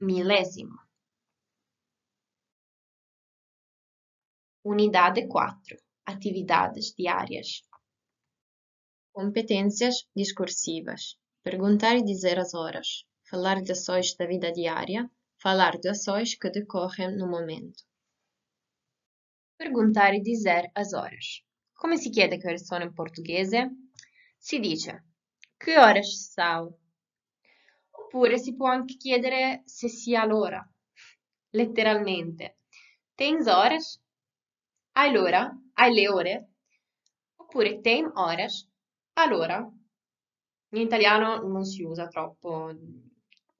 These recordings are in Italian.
milésimo, Unidade 4 Atividades diárias Competências discursivas Perguntar e dizer as horas Falar de ações da vida diária Falar de ações que decorrem no momento Perguntar e dizer as horas Como se chiede a ore em português? portoghese? É? Se diz: Que horas são? Oppure si può anche chiedere se sia l'ora, letteralmente. Tens horas? Hai l'ora? Hai le ore? Oppure tem horas? Allora. In italiano non si usa troppo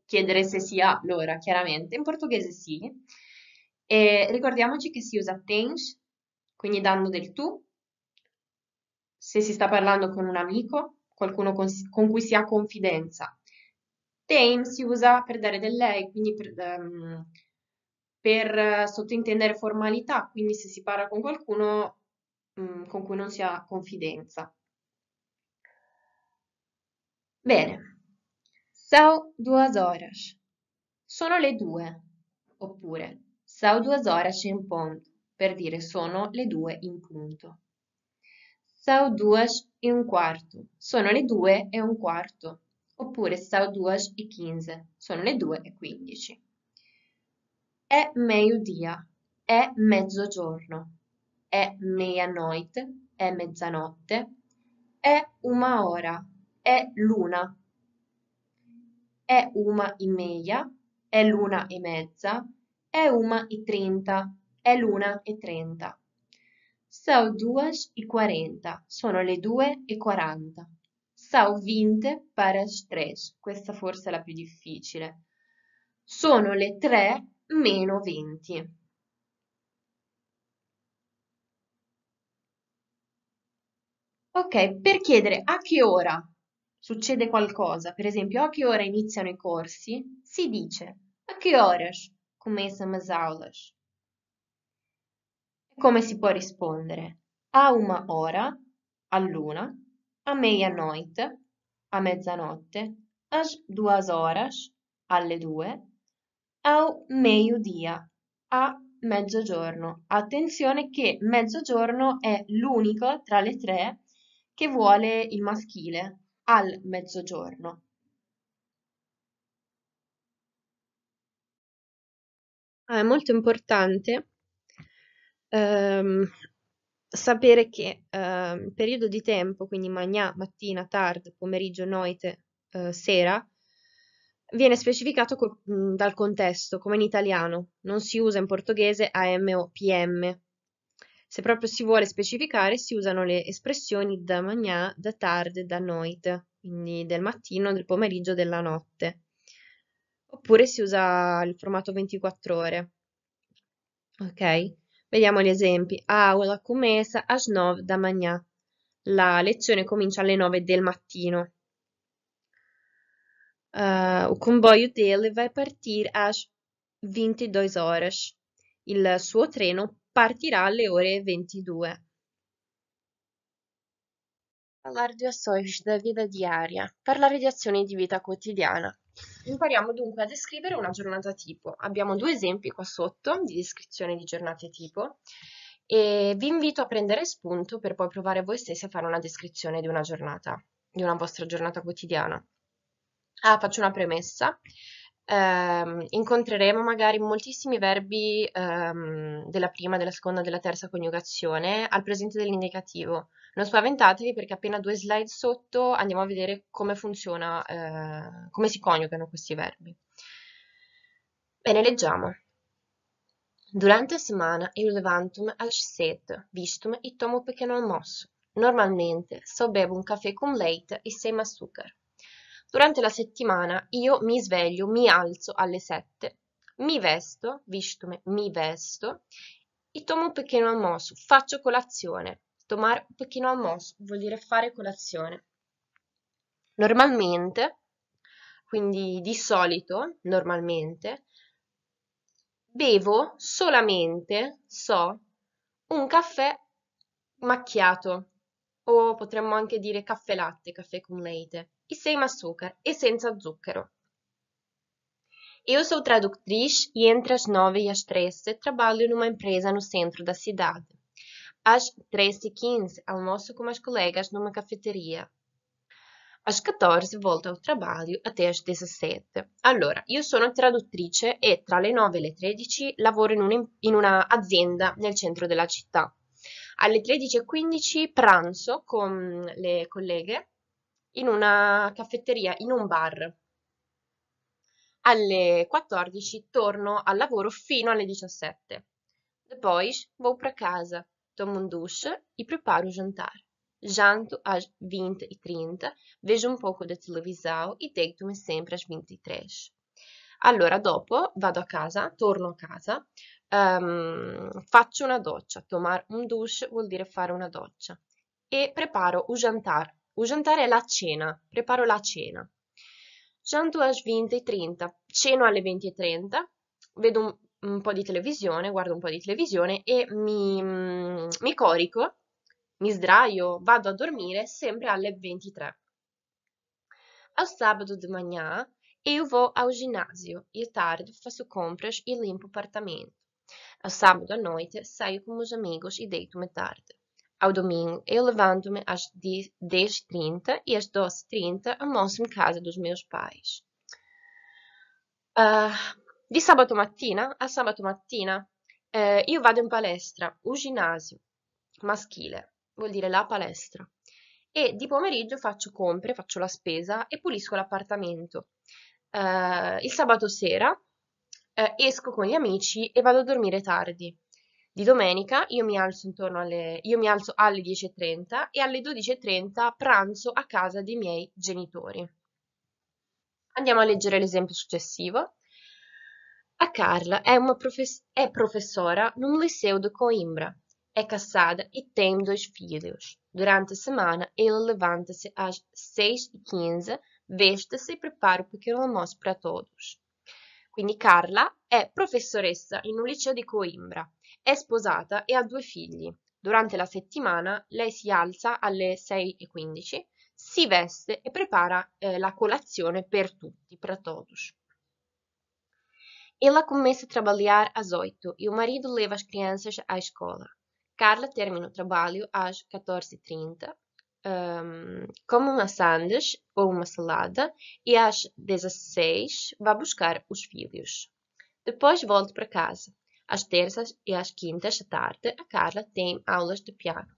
chiedere se sia l'ora, chiaramente. In portoghese sì. E ricordiamoci che si usa tens, quindi dando del tu, se si sta parlando con un amico, qualcuno con, con cui si ha confidenza Tame si usa per dare del lei, quindi per, um, per eh, sottintendere formalità, quindi se si parla con qualcuno um, con cui non si ha confidenza. Bene. Sau duas horas. Sono le due. Oppure sau duas horas in ponto, per dire sono le due in punto. Sau duas e un quarto. Sono le due e un quarto oppure sau duas e quinze, sono le due e quindici. È meio-dia, è mezzogiorno, è meia-noite, è mezzanotte, è una ora, è luna, è una e meia, è luna e mezza, è una e trenta, è l'una e trenta. Sau duas e quarenta, sono le due e quaranta. Sau vinte pares tres. Questa forse è la più difficile. Sono le 3 meno 20. Ok, per chiedere a che ora succede qualcosa, per esempio a che ora iniziano i corsi, si dice a che horas começam as aulas. Come si può rispondere? A una ora, all'una, a meia-noite, mm. à mezzanotte, às duas horas, alle due, ao meio-dia, a mezzogiorno. Attenzione che mezzogiorno è l'unico tra le tre che vuole il maschile, al mezzogiorno. Ah, è molto importante ehm, sapere che eh, il periodo di tempo, quindi magna, mattina, tard, pomeriggio, noite, eh, sera, viene specificato co- mhmm, dal contesto, come in italiano, non si usa in portoghese AM o PM. Se proprio si vuole specificare, si usano le espressioni da magna, da tarde, da noite, quindi del mattino, del pomeriggio, della notte. Oppure si usa il formato 24 ore. Ok? Vediamo gli esempi. Aula, começa às 9 da manhã. La lezione comincia alle 9 del mattino. Uh, o comboio dele vai partir às 22 horas. Il suo treno partirà alle ore 22. Parlare di azioni da vita diaria. Parlare di azioni di vita quotidiana. Impariamo dunque a descrivere una giornata tipo. Abbiamo due esempi qua sotto di descrizione di giornate tipo e vi invito a prendere spunto per poi provare voi stessi a fare una descrizione di una giornata, di una vostra giornata quotidiana. Ah, faccio una premessa ehm, incontreremo magari moltissimi verbi ehm, della prima, della seconda, della terza coniugazione al presente dell'indicativo. Non spaventatevi perché appena due slide sotto andiamo a vedere come funziona, eh, come si coniugano questi verbi. Bene, leggiamo. Durante la settimana il me às sete, visto il tomo um pequeno mosso. Normalmente só bevo un caffè com leite e sema açúcar. Durante la settimana io mi sveglio, mi alzo alle 7, mi vesto, vistume, mi vesto e tomo un pequeno almoço, faccio colazione. Tomare un pequeno almoço vuol dire fare colazione. Normalmente, quindi di solito, normalmente, bevo solamente, so, un caffè macchiato o potremmo anche dire caffè latte, caffè con leite, e sem açúcar e senza zucchero. Eu sou tradutriz e entre as 9 e as 13 trabalho numa empresa no centro da cidade. Às 13h15 almoço com as colegas numa cafeteria. Às 14 volto ao trabalho até às 17. Allora, io sono traduttrice e tra le 9 e le 13 lavoro in, un, in una azienda nel centro della città alle 13.15 pranzo con le colleghe in una caffetteria, in un bar. Alle 14 torno al lavoro fino alle 17. Poi vado para casa, tomo un douche e preparo o jantar. Janto às 20h30, vejo um pouco da televisão e deito-me sempre às 23 allora, dopo vado a casa, torno a casa, um, faccio una doccia. Tomar un douche vuol dire fare una doccia. E preparo un jantar. Un jantar è la cena. Preparo la cena. Janto alle 20.30. Ceno alle 20.30. Vedo un, un, po' di televisione, guardo un po' di televisione e mi, mm, mi corico, mi sdraio, vado a dormire sempre alle 23. Al sabato di mattina Eu vou ao ginásio e à tarde faço compras e limpo o apartamento. Ao sábado à noite saio com meus amigos e deito-me tarde. Ao domingo eu levanto-me às 10h30 e às 12h30 almoço em casa dos meus pais. Uh, sábado sabato mattina a sabato mattina eh, io vado in palestra, un ginásio maschile, vuol dire la palestra, e di pomeriggio faccio compre, faccio la spesa e pulisco l'appartamento. eh, il sabato sera eh, esco con gli amici e vado a dormire tardi. Di domenica io mi alzo, intorno alle, alzo alle 10.30 e alle 12.30 pranzo a casa dei miei genitori. Andiamo a leggere l'esempio successivo. A Carla è, profes è professora num liceu de Coimbra. È casada e tem due figli. Durante la settimana, ele levanta-se às 6h15 Vesta-se e prepara perché pequeno almoço para todos. Quindi Carla è professoressa in un liceo di Coimbra, è sposata e ha due figli. Durante la settimana lei si alza alle 6.15, si veste e prepara eh, la colazione per tutti, para todos. Ela começa a trabalhar às 8 e o marido leva as crianças à escola. Carla termina o trabalho às 14h30 um, como uma sandes ou uma salada e às 16 vá buscar os filhos. Depois volta para casa. Às terças e às quintas da tarde, a Carla tem aulas de piano.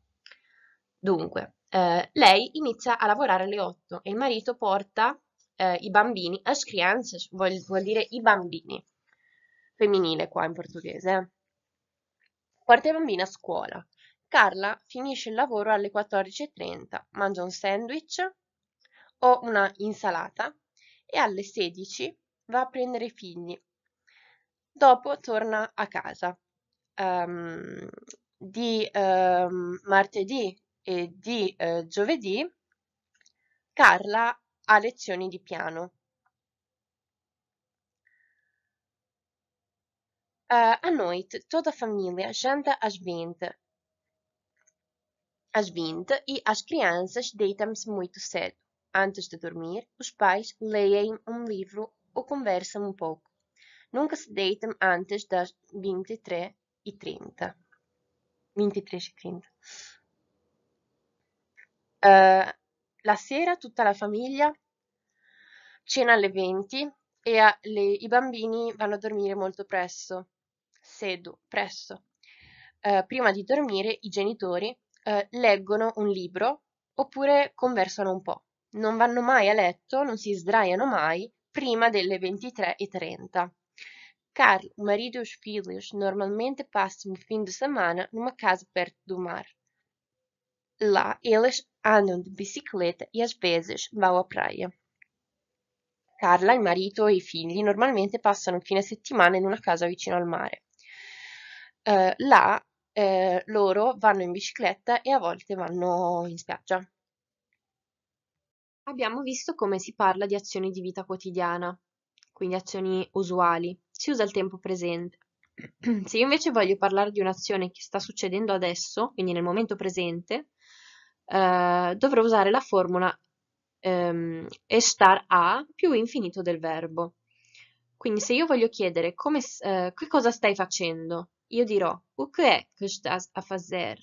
Dunque, eh, lei inizia a lavorare alle 8 e il marito porta os eh, i bambini, as crianças, vuol, vuol dire i bambini, femminile qua in portoghese. Eh. Porta i bambini a scuola. Carla finisce il lavoro alle 14.30, mangia un sandwich o una insalata e alle 16 va a prendere i figli. Dopo torna a casa. Um, di um, martedì e di uh, giovedì Carla ha lezioni di piano. Uh, a noite toda a família janta às 20 às 20 e as crianças deitam-se muito cedo. Antes de dormir, os pais leem um livro ou conversam um pouco. Nunca se deitam antes das 23 e 30. 23 e 30. Uh, eh, la sera tutta la famiglia cena alle 20 e a, le, i bambini vanno a dormire molto presto, sedo, presto. Uh, prima di dormire i genitori eh, leggono un libro oppure conversano un po'. Non vanno mai a letto, non si sdraiano mai prima delle 23.30. Carl, o marido e os filhos normalmente passam o fim settimana in una casa perto do mar. Lá eles andam de bicicleta e às vezes vão à praia. Carla, il marito e i figli normalmente passano il fine settimana in una casa vicino al mare. Uh, là eh, loro vanno in bicicletta e a volte vanno in spiaggia. Abbiamo visto come si parla di azioni di vita quotidiana, quindi azioni usuali. Si usa il tempo presente. Se io invece voglio parlare di un'azione che sta succedendo adesso, quindi nel momento presente, eh, dovrò usare la formula ehm, estar a più infinito del verbo. Quindi se io voglio chiedere come, eh, che cosa stai facendo, io dirò: «O que é que estás a fazer?»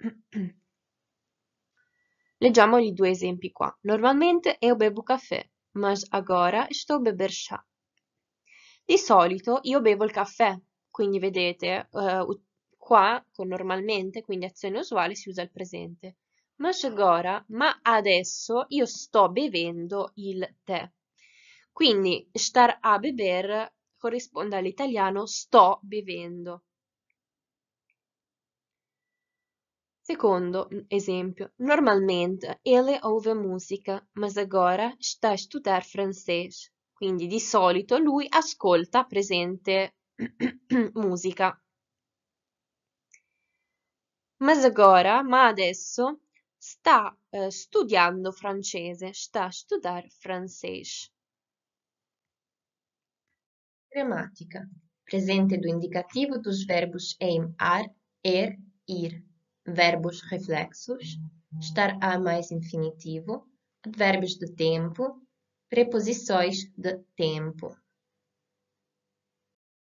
Leggiamo gli due esempi qua. Normalmente io bevo caffè, ma agora sto beber chá. Di solito io bevo il caffè, quindi vedete, uh, qua con normalmente, quindi azione usuale, si usa il presente. Ma agora, ma adesso io sto bevendo il tè. Quindi star a beber corrisponde all'italiano sto bevendo. Secondo esempio, normalmente ele ouve musica, ma agora sta a studiare francese. Quindi di solito lui ascolta presente musica. Ma agora, ma adesso, sta eh, studiando francese, sta a studiare francese. Grammatica. Presente do indicativo dos verbos aim, ar, er, ir verbos reflexos, estar a mais infinitivo, advérbios de tempo, preposições de tempo.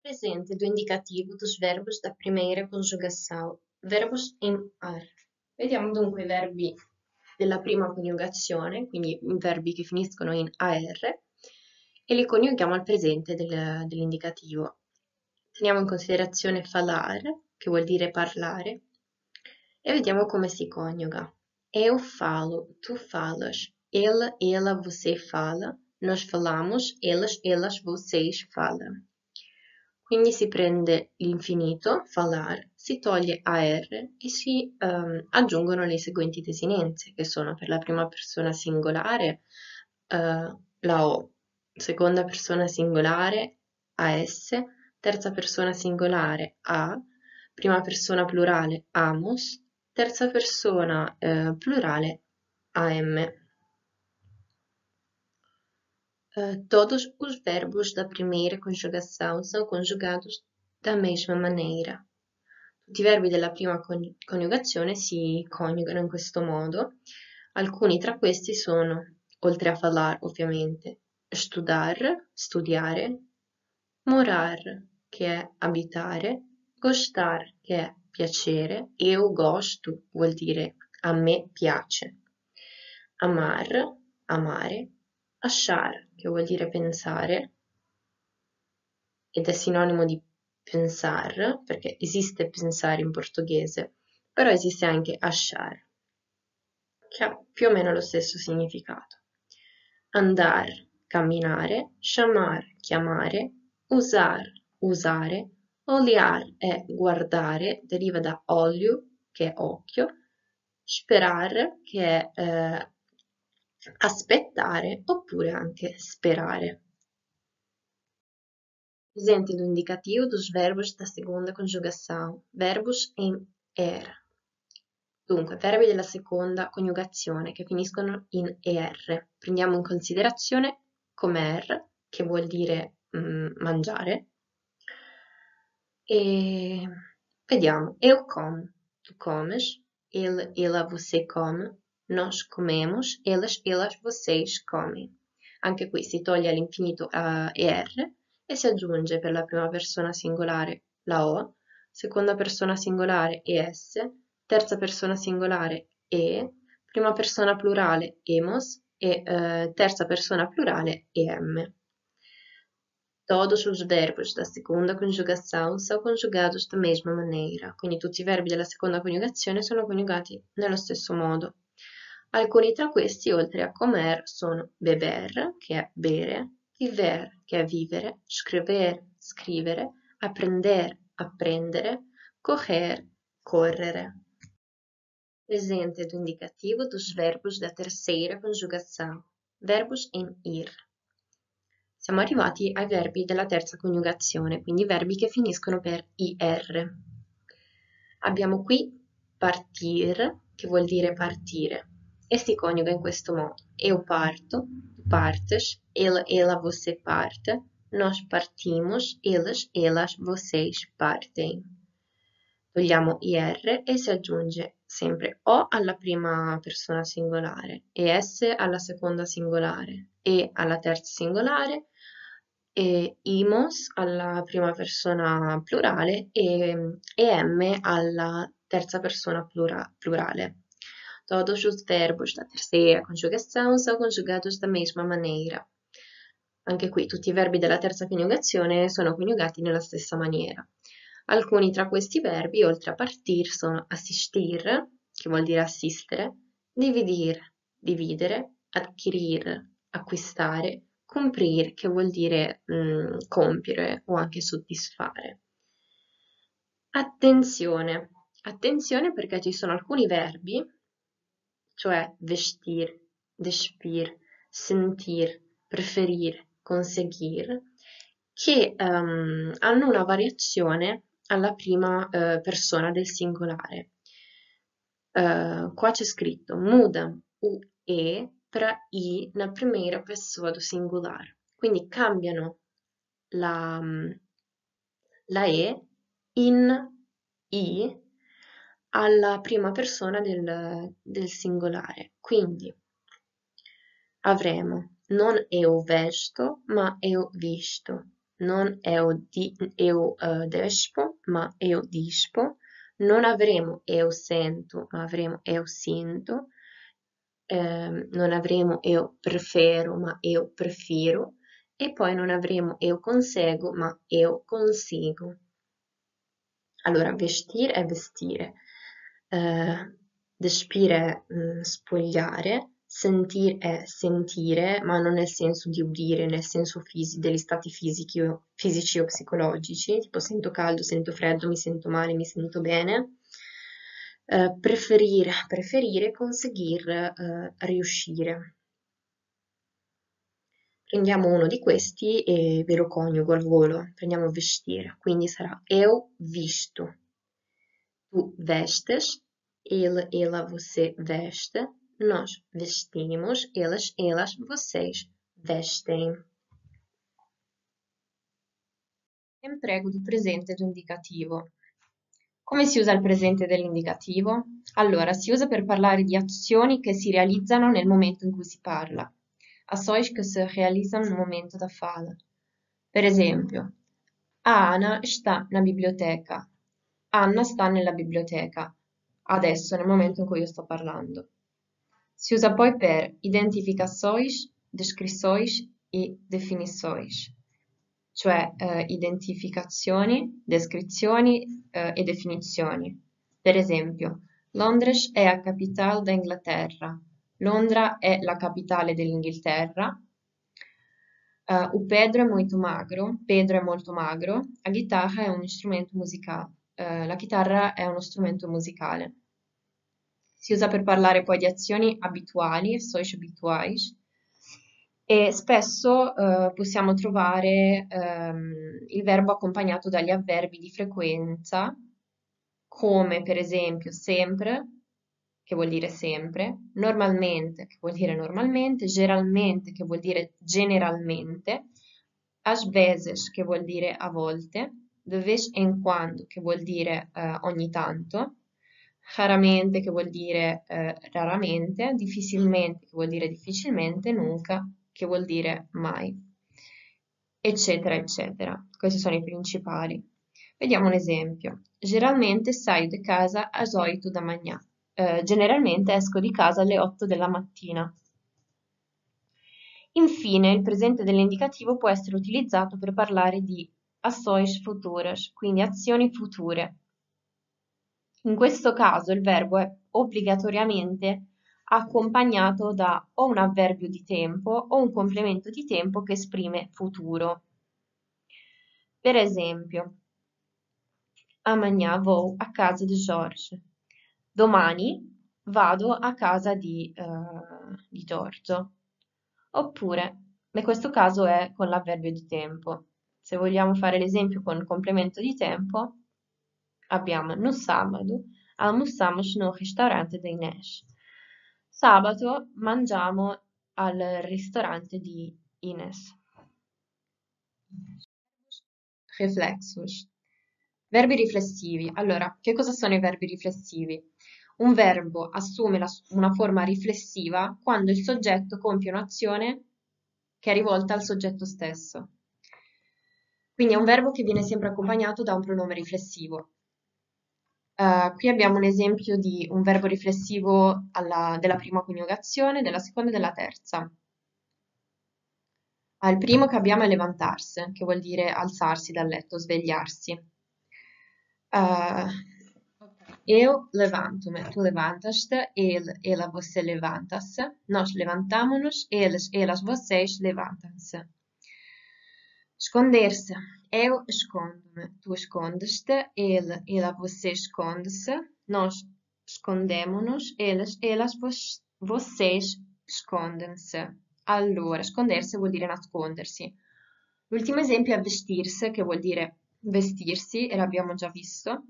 Presente do indicativo dos verbos da primeira conjugação, verbos em ar. Vediamo dunque i verbi della prima coniugazione, quindi verbi che finiscono in AR, e li coniughiamo al presente del, dell'indicativo. Teniamo in considerazione falar, che vuol dire parlare, e vediamo come si coniuga. Eu falo, tu falas, ela, ela, você fala, nós falamos, elas, elas, vocês falam. Quindi si prende l'infinito, falar, si toglie AR e si um, aggiungono le seguenti desinenze, che sono per la prima persona singolare uh, la O, seconda persona singolare AS, terza persona singolare A, prima persona plurale AMUS, terza persona eh, plurale am. Uh, eh, todos os verbos da primeira conjugação são conjugados da mesma maneira. Tutti i verbi della prima con coniugazione si coniugano in questo modo. Alcuni tra questi sono, oltre a falar ovviamente, estudar, studiare, morar, che è abitare, gostar, che è piacere, eu gosto vuol dire a me piace. Amar, amare, ashar, che vuol dire pensare, ed è sinonimo di pensar, perché esiste pensare in portoghese, però esiste anche ashar, che ha più o meno lo stesso significato. Andar, camminare, chamar, chiamare, usar, usare, Olhar è guardare, deriva da olio, che è occhio, sperar, che è eh, aspettare, oppure anche sperare. Presente no indicativo dos verbos da seconda conjugação, verbos em er. Dunque, verbi della seconda coniugazione che finiscono in er. Prendiamo in considerazione comer, er, che vuol dire mm, mangiare, e vediamo, eu como, tu comes, ele, ela, você come, nós comemos, elas, elas, vocês comem. Anche qui si toglie all'infinito uh, ER e si aggiunge per la prima persona singolare la O, seconda persona singolare ES, terza persona singolare E, prima persona plurale EMOS e uh, terza persona plurale EM. Todos os verbos da seconda conjugação são conjugados da mesma maneira, quindi tutti i verbi della seconda coniugazione sono coniugati nello stesso modo. Alcuni tra questi, oltre a comer, sono beber, che è bere, viver, che è vivere, scrivere, scrivere, apprender, apprendere, correr, correre. Presente do indicativo dos verbos da terceira conjugação. Verbos em ir. Siamo arrivati ai verbi della terza coniugazione, quindi verbi che finiscono per IR. Abbiamo qui partir, che vuol dire partire, e si coniuga in questo modo. Eu parto, tu partes, ele, ela, você parte, nós partimos, eles, elas, vocês partem. Togliamo IR e si aggiunge sempre O alla prima persona singolare, ES alla seconda singolare, E alla terza singolare, e imos alla prima persona plurale e em alla terza persona plura, plurale. Todos os verbos da terceira conjugação são conjugados da mesma maneira. Anche qui tutti i verbi della terza coniugazione sono coniugati nella stessa maniera. Alcuni tra questi verbi, oltre a partir, sono assistir, che vuol dire assistere, dividir, dividere, adquirir, acquistare, Comprir, che vuol dire mh, mm, compiere o anche soddisfare. Attenzione, attenzione perché ci sono alcuni verbi, cioè vestir, despir, sentir, preferir, conseguir, che um, hanno una variazione alla prima uh, persona del singolare. Uh, qua c'è scritto mudam u e para i na primeira pessoa do singular. Quindi cambiano la, la E in I alla prima persona del, del singolare. Quindi avremo non eu vesto, ma eu visto. Non eu, di, eu uh, eh, despo, ma eu dispo. Non avremo eu sento, ma avremo eu sinto eh, non avremo io prefero ma io prefiro e poi non avremo io consego ma io consigo. Allora, vestir è vestire, eh, despire è mm, spogliare, sentir è sentire, ma non nel senso di udire, nel senso fisi- degli stati fisici o, fisici o psicologici, tipo sento caldo, sento freddo, mi sento male, mi sento bene preferir, preferir. Preferire é conseguir uh, riuscire. Prendiamo uno di questi e ve lo coniugo al volo. Prendiamo vestire, quindi sarà eu visto. Tu vestes, ele, ela, você veste, nós vestimos, elas, elas, vocês vestem. Emprego di presente do indicativo. Come si usa il presente dell'indicativo? Allora, si usa per parlare di azioni che si realizzano nel momento in cui si parla. Ações que se realizzano nel momento da fare. Per esempio, Anna sta na biblioteca. Anna sta nella biblioteca. Adesso, nel momento in cui io sto parlando. Si usa poi per identificações, descrições e definições cioè eh, identificazioni, descrizioni eh, e definizioni. Per esempio, Londres è la capitale d'Inghilterra, Londra è la capitale dell'Inghilterra, uh, o Pedro è molto magro, Pedro è molto magro, la chitarra è un strumento musicale, uh, la chitarra è uno strumento musicale. Si usa per parlare poi di azioni abituali, sois habituais, e spesso eh, possiamo trovare ehm, il verbo accompagnato dagli avverbi di frequenza, come per esempio sempre, che vuol dire sempre, normalmente, che vuol dire normalmente, generalmente, che vuol dire generalmente, às vezes, che vuol dire a volte, de en in quando, che vuol dire eh, ogni tanto, raramente, che vuol dire eh, raramente, difficilmente, che vuol dire difficilmente, nunca, che vuol dire mai, eccetera, eccetera. Questi sono i principali. Vediamo un esempio. Generalmente saio di casa às 8 da manhã. Eh, generalmente esco di casa alle 8 della mattina. Infine, il presente dell'indicativo può essere utilizzato per parlare di ações futuras, quindi azioni future. In questo caso il verbo è obbligatoriamente accompagnato da o un avverbio di tempo o un complemento di tempo che esprime futuro. Per esempio, amanhã vou a casa di George. Domani vado a casa di, uh, di Giorgio. Oppure, in questo caso è con l'avverbio di tempo. Se vogliamo fare l'esempio con il complemento di tempo, abbiamo no sábado almoçamos no ristorante da Inês. Sabato mangiamo al ristorante di Ines. Reflexus. Verbi riflessivi. Allora, che cosa sono i verbi riflessivi? Un verbo assume la, una forma riflessiva quando il soggetto compie un'azione che è rivolta al soggetto stesso. Quindi è un verbo che viene sempre accompagnato da un pronome riflessivo. Eh, qui abbiamo un esempio di un verbo riflessivo alla, della prima coniugazione, della seconda e della terza. Al primo che abbiamo è levantarsi, che vuol dire alzarsi dal letto, svegliarsi. Uh, eh, eu levanto-me, tu levantaste, ele, ela, você levanta-se, nós levantamos-nos, eles, elas, vocês levantam-se. Esconder-se, eu escondo tu escondes-te, ele, ela, você esconde-se, nós escondemos-nos, eles, elas, vocês escondem-se. Allora, scondersi vuol dire nascondersi. L'ultimo esempio è vestirsi, che vuol dire vestirsi, e l'abbiamo già visto,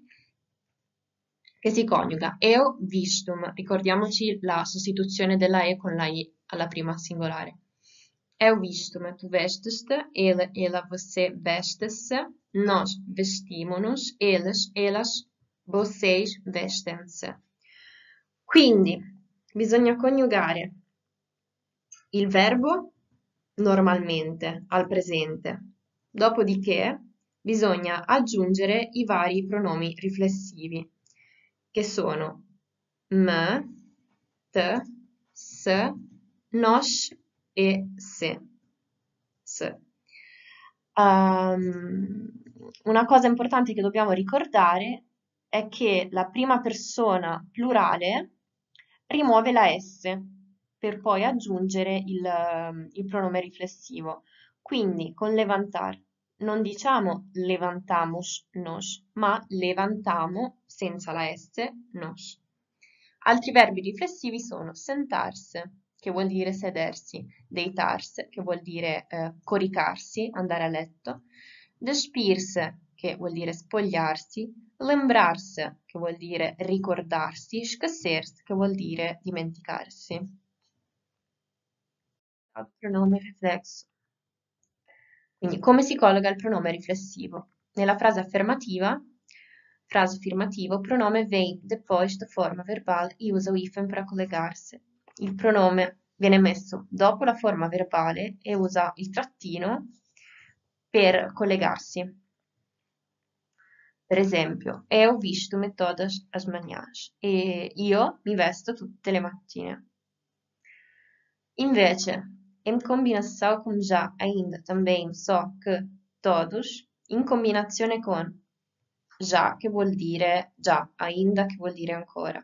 che si coniuga eo vistum. Ricordiamoci la sostituzione della e con la i alla prima singolare. Eu vistum, tu vesteste, ele, ela, você vestesse, nos vestimonos, eles, elas, vocês vestem-se. Quindi bisogna coniugare il verbo normalmente al presente, dopodiché bisogna aggiungere i vari pronomi riflessivi che sono m, t, s, nos e se. S. Um, una cosa importante che dobbiamo ricordare è che la prima persona plurale rimuove la S per poi aggiungere il, ehm, il pronome riflessivo. Quindi con levantar non diciamo levantamos nos, ma levantamo senza la S nos. Altri verbi riflessivi sono sentars, che vuol dire sedersi, deitars, che vuol dire eh, coricarsi, andare a letto, despirse, che vuol dire spogliarsi, lembrarse, che vuol dire ricordarsi, schessersi, che vuol dire dimenticarsi. Al pronome riflesso. Quindi come si colloca il pronome riflessivo? Nella frase affermativa, frase affermativo, pronome vem depois da forma verbale e usa ifen per collegarsi. Il pronome viene messo dopo la forma verbale e usa il trattino per collegarsi. Per esempio, eu visto todas as manhãs e io mi vesto tutte le mattine. Invece, in combinazione con già, ainda, também, so, che, todos, in combinazione con già che vuol dire già, ainda che vuol dire ancora,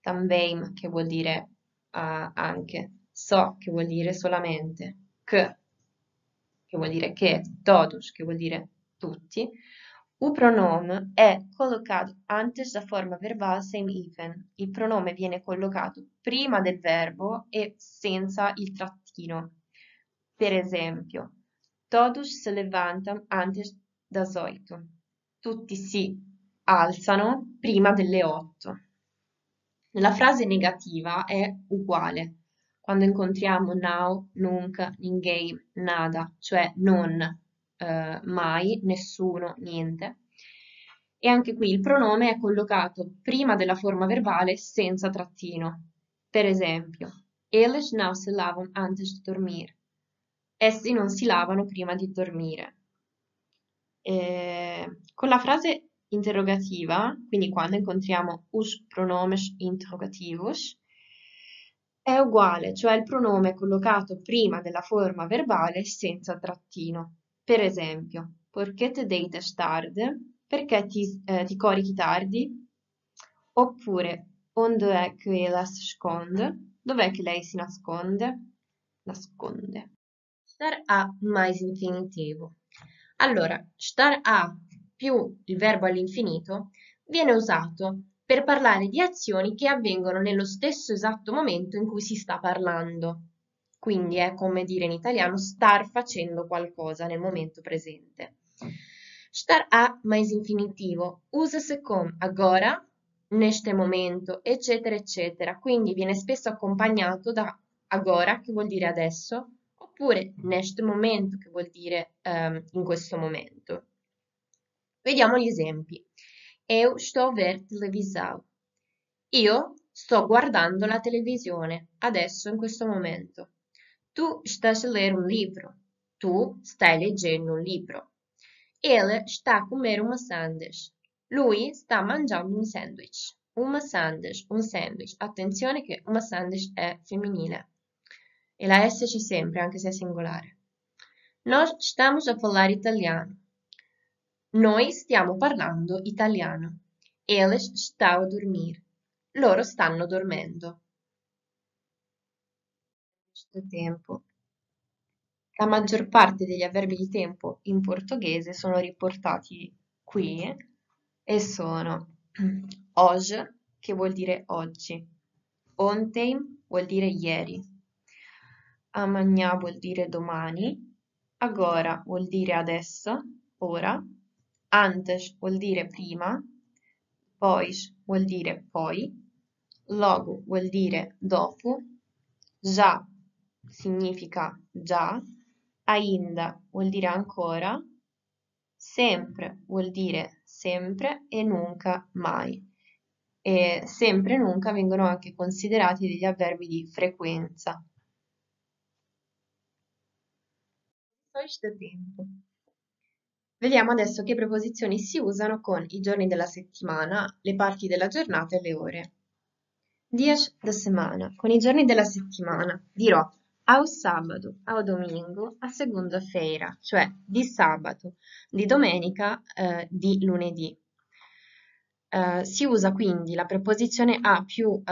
também che vuol dire uh, anche, so che vuol dire solamente, che che vuol dire che, todos, che vuol dire tutti, un pronome è collocato antes da forma verbale same hyphen. Il pronome viene collocato prima del verbo e senza il trattino. Per esempio, todos se levantam antes das oito. Tutti si alzano prima delle otto. La frase negativa è uguale quando incontriamo now, nunca, in game, nada, cioè non, eh, mai, nessuno, niente. E anche qui il pronome è collocato prima della forma verbale senza trattino. Per esempio, eles não se lavam antes de dormir. Essi non si lavano prima di dormire. Eh, con la frase interrogativa, quindi quando incontriamo us pronomes interrogativus, è uguale, cioè il pronome collocato prima della forma verbale senza trattino. Per esempio, perché te date tarde? Perché ti, eh, ti corichi tardi? Oppure, onde è che ella si nasconde? Dov'è che lei si nasconde? Nasconde. Star a mais infinitivo. Allora, star a più il verbo all'infinito viene usato per parlare di azioni che avvengono nello stesso esatto momento in cui si sta parlando. Quindi è come dire in italiano star facendo qualcosa nel momento presente. Star a mais infinitivo usa-se con agora, neste momento, eccetera, eccetera. Quindi viene spesso accompagnato da agora, che vuol dire adesso, oppure neste momento, che vuol dire um, in questo momento. Vediamo gli esempi. Eu estou a ver televisão. Io sto guardando la televisione adesso in questo momento. Tu stai a ler un um libro. Tu stai leggendo un um libro. Ele está a comer uma sandwich. Lui sta mangiando un um sandwich. Uma sandwich, un sandwich. Attenzione che una sandwich è femminile. E la S c'è sempre, anche se è singolare. Noi stiamo a parlare italiano. Noi stiamo parlando italiano. Eles estão a dormir. Loro stanno dormendo. Tempo. La maggior parte degli avverbi di tempo in portoghese sono riportati qui e sono hoje, che vuol dire oggi, ontem vuol dire ieri, amanhã vuol dire domani, agora vuol dire adesso, ora, Antes vuol dire prima, pois vuol dire poi, logo vuol dire dopo, già significa già, ainda vuol dire ancora, sempre vuol dire sempre e nunca mai. E sempre e nunca vengono anche considerati degli avverbi di frequenza. Sois da tempo. Vediamo adesso che preposizioni si usano con i giorni della settimana, le parti della giornata e le ore. Dias da semana. Con i giorni della settimana dirò au sabato, au domingo, a segunda-feira, cioè di sabato, di domenica, eh, di lunedì. Uh, si usa quindi la preposizione a più uh,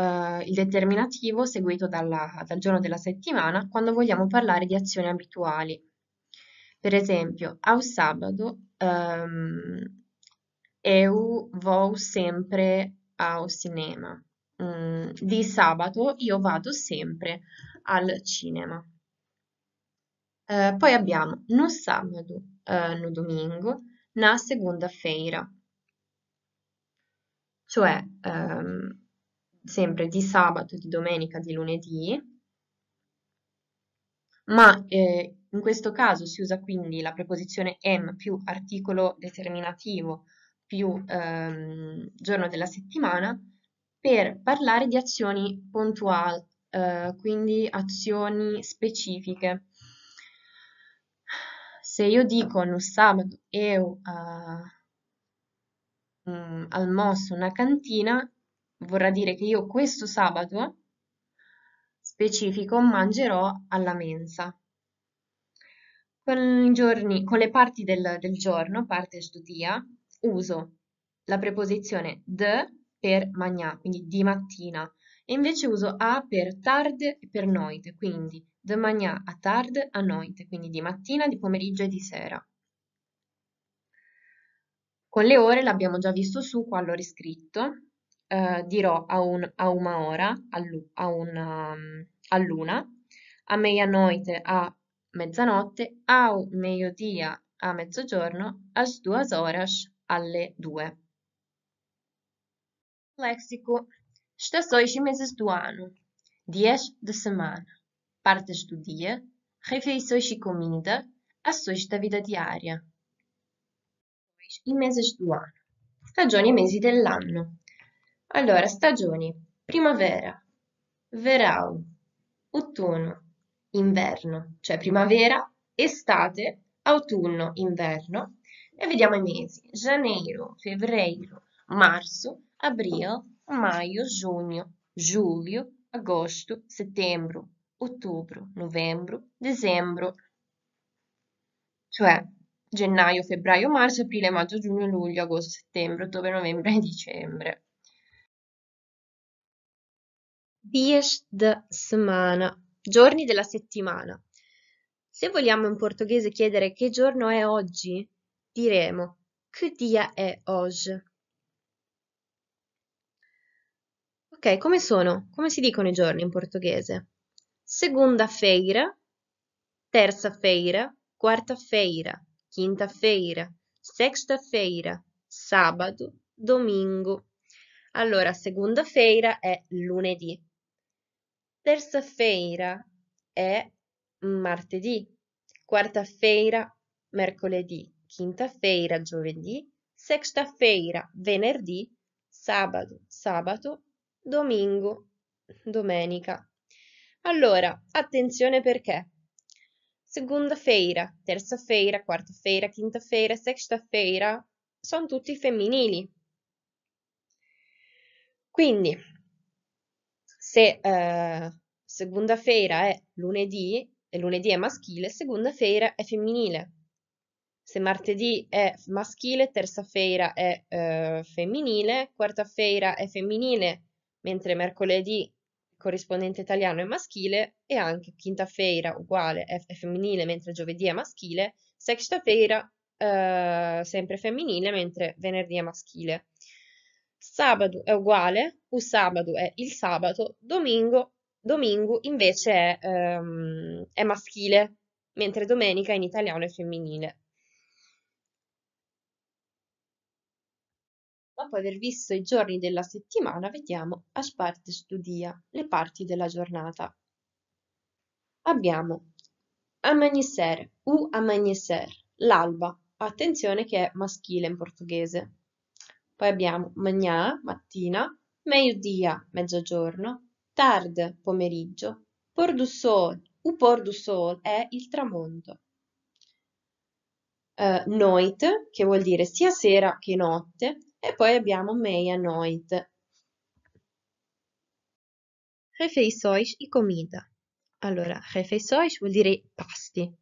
il determinativo seguito dalla, dal giorno della settimana quando vogliamo parlare di azioni abituali. Per esempio, ao sabato, ehm, eu vou sempre ao cinema. Mm, di sabato io vado sempre al cinema. Eh, poi abbiamo no sabato, eh, no domingo, na segunda-feira. Cioè, ehm, sempre di sabato, di domenica, di lunedì, ma eh, in questo caso si usa quindi la preposizione am più articolo determinativo più ehm, giorno della settimana per parlare di azioni puntuali, eh, quindi azioni specifiche. Se io dico no sabato eu uh, mh, mm, almosso una cantina, vorrà dire che io questo sabato specifico mangerò alla mensa. Con, giorni, con le parti del, del giorno, parte studia, uso la preposizione de per magnà, quindi di mattina, e invece uso a per tarde e per noite, quindi de magnà a tarde a noite, quindi di mattina, di pomeriggio e di sera. Con le ore l'abbiamo già visto su, qua l'ho riscritto, eh, dirò a, un, a una ora, a, una, um, a luna, a meia-noite a mezzanotte, ao mediodia, a mezzogiorno, às duas horas, alle due. Léxico: Estações e meses do ano, dias da semana, partes do dia, refeições e comida, ações da vida diária. E meses do ano, stagioni e mesi dell'anno, allora, stagioni: primavera, verão, autunno, inverno, cioè primavera, estate, autunno, inverno. E vediamo i mesi: janeiro, fevereiro, marzo, abril, maio, giugno, julho, agosto, setembro, outubro, novembro, dezembro. Cioè, gennaio, febbraio, marzo, aprile, maggio, giugno, luglio, agosto, settembre, ottobre, novembre e dicembre. Dias de semana, giorni della settimana. Se vogliamo in portoghese chiedere che giorno è oggi, diremo che dia è oggi. Ok, come sono? Come si dicono i giorni in portoghese? Segunda-feira, terza feira quarta-feira, quinta-feira, sexta-feira, sabato, domingo. Allora, segunda-feira è lunedì terza feira è martedì, quarta-feira, mercoledì, quinta-feira, giovedì, sexta-feira, venerdì, sabato, sabato, domingo, domenica. Allora, attenzione perché seconda feira terza feira quarta-feira, quinta-feira, sexta-feira sono tutti femminili. Quindi se eh, segunda-feira è lunedì e lunedì è maschile, segunda-feira è femminile. Se martedì è maschile, terza-feira è eh, femminile, quarta-feira è femminile, mentre mercoledì corrispondente italiano è maschile e anche quinta-feira uguale è, è femminile, mentre giovedì è maschile, sexta-feira Uh, eh, sempre femminile, mentre venerdì è maschile. Sabato è uguale, u sabato è il sabato, domingo, domingo invece è, ehm, è maschile, mentre domenica in italiano è femminile. Dopo aver visto i giorni della settimana, vediamo as partes do le parti della giornata. Abbiamo amanhecer, u amanhecer, l'alba. Attenzione che è maschile in portoghese. Poi abbiamo magnà, mattina, meiodia, mezzogiorno, tard, pomeriggio, por du sol, u por du sol è il tramonto. Uh, noite, che vuol dire sia sera che notte, e poi abbiamo meia-noite. Refeições e comida. Allora, refeições vuol dire pasti,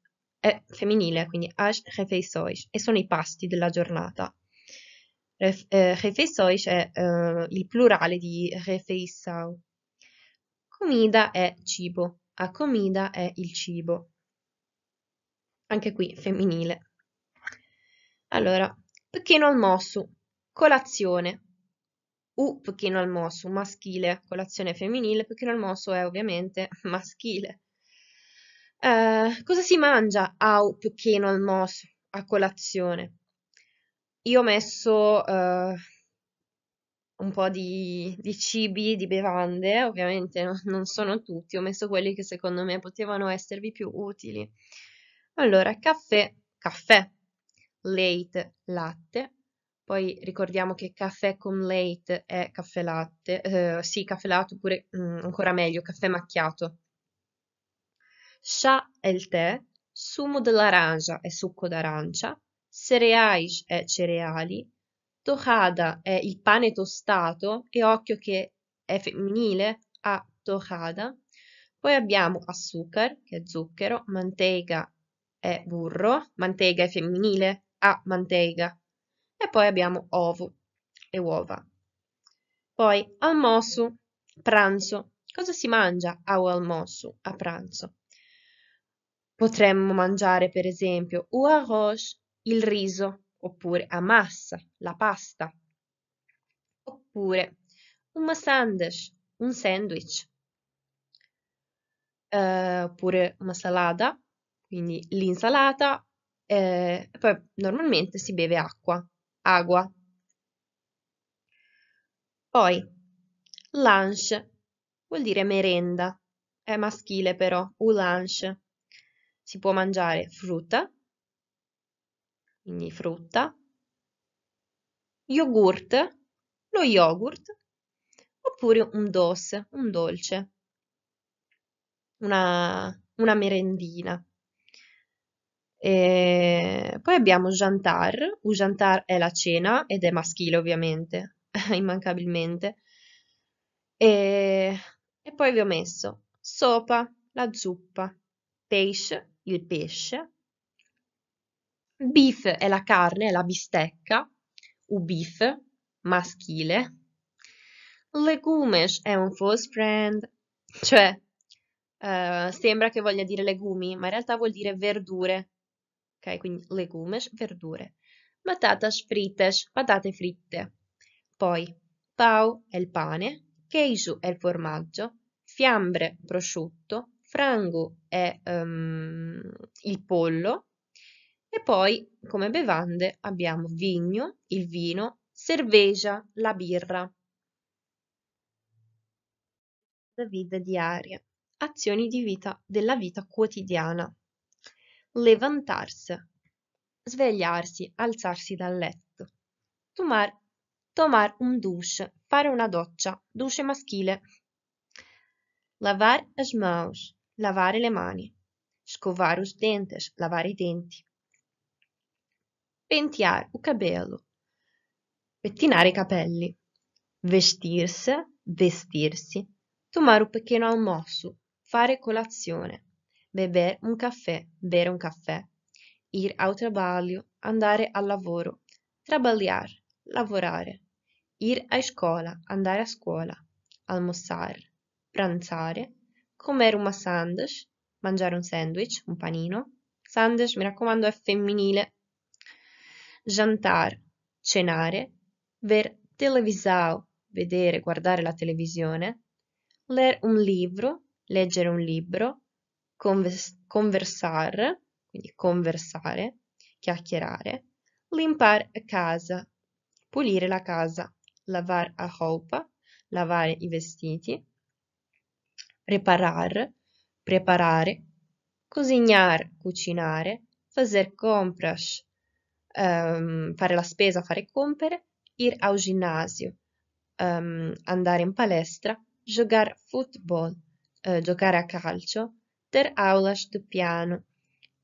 è femminile, quindi as refeições, e sono i pasti della giornata. Eh, Refeissoi è cioè, eh, il plurale di refeisau. Comida è cibo, a comida è il cibo. Anche qui femminile. Allora, pechino almosu, colazione. U pechino almosu, maschile, colazione femminile, Pecchino almosu è ovviamente maschile. Eh, cosa si mangia au pechino almosu, a colazione? Io ho messo, uhm, un po' di di cibi, di bevande, ovviamente non sono tutti, ho messo quelli che secondo me potevano esservi più utili. Allora, caffè caffè, late latte, poi ricordiamo che caffè con late è caffè latte uhm, sì, caffè latte oppure, mhmm, ancora meglio, caffè macchiato. Scià è il tè, sumo dell'arancia è succo d'arancia, cereais è cereali, tohada è il pane tostato e occhio che è femminile a tohada. Poi abbiamo azúcar, che è zucchero, manteiga è burro, manteiga è femminile a manteiga. E poi abbiamo ovo e uova. Poi almosu, pranzo. Cosa si mangia a almosu, a pranzo? Potremmo mangiare per esempio o arroz il riso, oppure amassa, la pasta, oppure un sandwich, un sandwich, eh, oppure una salata, quindi l'insalata, eh, poi normalmente si beve acqua, agua. Poi, lunch vuol dire merenda, è maschile però, un lunch. Si può mangiare frutta, quindi frutta, yogurt, lo yogurt, oppure un dos, un dolce, una, una merendina. E poi abbiamo jantar, un jantar è la cena ed è maschile ovviamente, immancabilmente. E, e poi vi ho messo sopa, la zuppa, pesce, il pesce, Beef è la carne, è la bistecca, u beef, maschile. Legumes è un false friend, cioè eh, sembra che voglia dire legumi, ma in realtà vuol dire verdure. Ok, quindi legumes, verdure. Patatas frites, patate fritte. Poi pau è il pane, queijo è il formaggio, fiambre prosciutto, frango è um, il pollo, e poi, come bevande, abbiamo vigno, il vino, cerveja, la birra. La vita diaria. Azioni di vita della vita quotidiana. Levantarsi. Svegliarsi, alzarsi dal letto. Tomar, tomar un douche, fare una doccia, douche maschile. Lavar as mãos, lavare le mani. Scovar os dentes, lavare i denti pentear o cabelo, pettinare i capelli, vestirsi, vestirsi, tomare un pequeno almoço, fare colazione, beber un um caffè, bere un um caffè, ir al trabalho, andare al lavoro, trabalhar, lavorare, ir a scuola, andare a scuola, almoçar, pranzare, comer uma sandwich, mangiare un um sandwich, un panino. Sandes, mi raccomando, è femminile, jantar, cenare, ver televisão, vedere, guardare la televisione, ler un libro, leggere un libro, conversar, quindi conversare, chiacchierare, limpar a casa, pulire la casa, lavar a roupa, lavare i vestiti, reparar, preparare, cozinhar, cucinare, fazer compras, um, fare la spesa, fare compere, ir ao ginásio, um, ehm, andare in palestra, jogar football, uh, giocare a calcio, ter aulas di piano,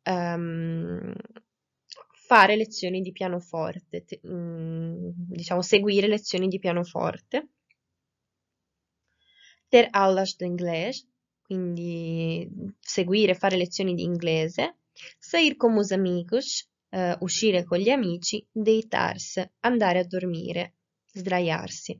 um, fare lezioni di pianoforte, te, mm, diciamo seguire lezioni di pianoforte, ter aulas di inglese, quindi seguire, fare lezioni di inglese, sair com amigos, eh, uscire con gli amici, deitarsi, andare a dormire, sdraiarsi.